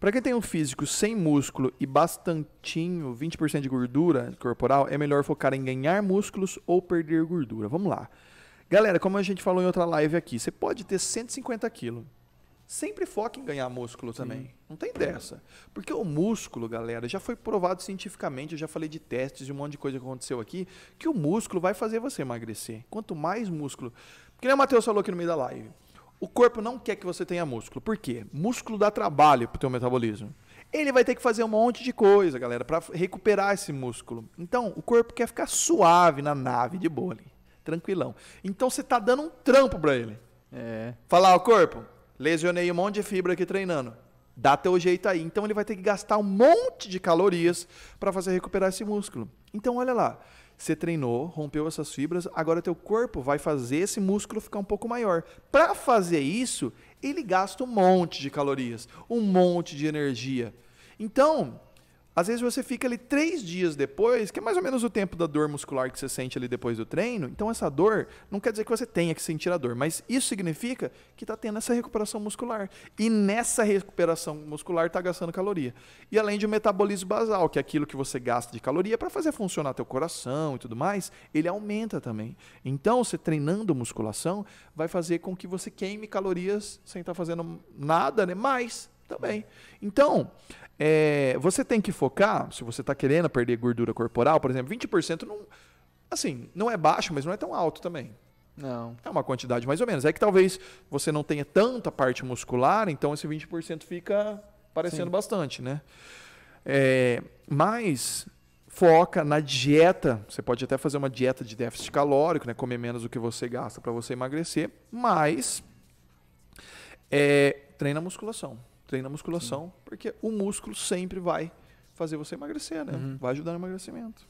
Para quem tem um físico sem músculo e bastantinho, 20% de gordura corporal, é melhor focar em ganhar músculos ou perder gordura. Vamos lá. Galera, como a gente falou em outra live aqui, você pode ter 150 quilos. Sempre foca em ganhar músculo também. Sim. Não tem dessa. Porque o músculo, galera, já foi provado cientificamente, eu já falei de testes, de um monte de coisa que aconteceu aqui, que o músculo vai fazer você emagrecer. Quanto mais músculo. Que nem o Matheus falou aqui no meio da live. O corpo não quer que você tenha músculo. Por quê? Músculo dá trabalho pro teu metabolismo. Ele vai ter que fazer um monte de coisa, galera, para recuperar esse músculo. Então, o corpo quer ficar suave na nave de boa ali, tranquilão. Então, você tá dando um trampo para ele. É. Falar, ao corpo, lesionei um monte de fibra aqui treinando. Dá teu jeito aí. Então, ele vai ter que gastar um monte de calorias para fazer recuperar esse músculo. Então, olha lá. Você treinou, rompeu essas fibras, agora teu corpo vai fazer esse músculo ficar um pouco maior. Para fazer isso, ele gasta um monte de calorias, um monte de energia. Então, às vezes você fica ali três dias depois, que é mais ou menos o tempo da dor muscular que você sente ali depois do treino. Então, essa dor não quer dizer que você tenha que sentir a dor, mas isso significa que está tendo essa recuperação muscular. E nessa recuperação muscular está gastando caloria. E além de o metabolismo basal, que é aquilo que você gasta de caloria para fazer funcionar teu coração e tudo mais, ele aumenta também. Então, você treinando musculação vai fazer com que você queime calorias sem estar tá fazendo nada, né? Mais também. Então, é, você tem que focar, se você está querendo perder gordura corporal, por exemplo, 20% não, assim, não é baixo, mas não é tão alto também. Não. É uma quantidade mais ou menos. É que talvez você não tenha tanta parte muscular, então esse 20% fica parecendo Sim. bastante, né? É, mas foca na dieta. Você pode até fazer uma dieta de déficit calórico, né? Comer menos do que você gasta para você emagrecer, mas é, treina a musculação treina musculação, Sim. porque o músculo sempre vai fazer você emagrecer, né? Uhum. Vai ajudar no emagrecimento.